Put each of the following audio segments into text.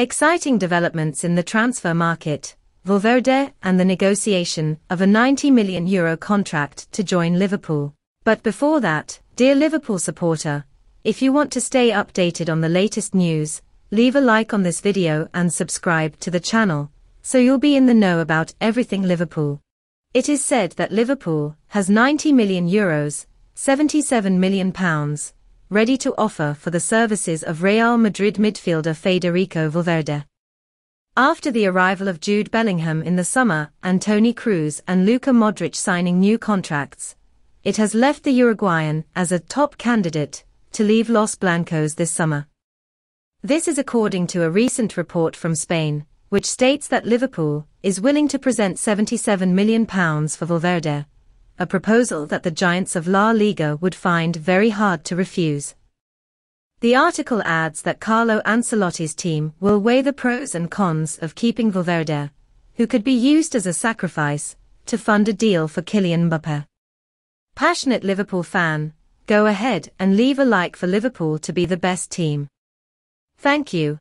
Exciting developments in the transfer market, Valverde and the negotiation of a 90 million euro contract to join Liverpool. But before that, dear Liverpool supporter, if you want to stay updated on the latest news, leave a like on this video and subscribe to the channel, so you'll be in the know about everything Liverpool. It is said that Liverpool has 90 million euros, 77 million pounds, ready to offer for the services of Real Madrid midfielder Federico Valverde. After the arrival of Jude Bellingham in the summer and Tony Cruz and Luka Modric signing new contracts, it has left the Uruguayan as a top candidate to leave Los Blancos this summer. This is according to a recent report from Spain, which states that Liverpool is willing to present £77 million for Valverde, a proposal that the giants of La Liga would find very hard to refuse. The article adds that Carlo Ancelotti's team will weigh the pros and cons of keeping Valverde, who could be used as a sacrifice, to fund a deal for Kylian Mbappe. Passionate Liverpool fan, go ahead and leave a like for Liverpool to be the best team. Thank you.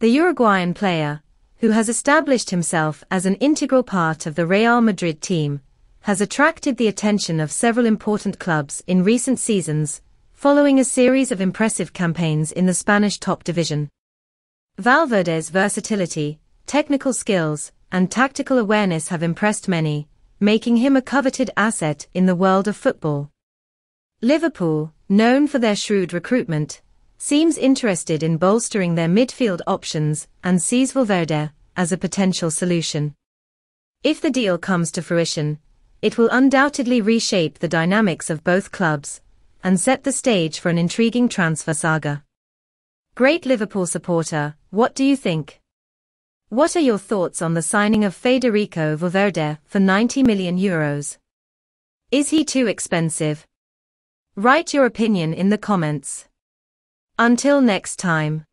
The Uruguayan player, who has established himself as an integral part of the Real Madrid team, has attracted the attention of several important clubs in recent seasons, following a series of impressive campaigns in the Spanish top division. Valverde's versatility, technical skills, and tactical awareness have impressed many, making him a coveted asset in the world of football. Liverpool, known for their shrewd recruitment, seems interested in bolstering their midfield options and sees Valverde as a potential solution. If the deal comes to fruition, it will undoubtedly reshape the dynamics of both clubs and set the stage for an intriguing transfer saga. Great Liverpool supporter, what do you think? What are your thoughts on the signing of Federico Valverde for 90 million euros? Is he too expensive? Write your opinion in the comments. Until next time.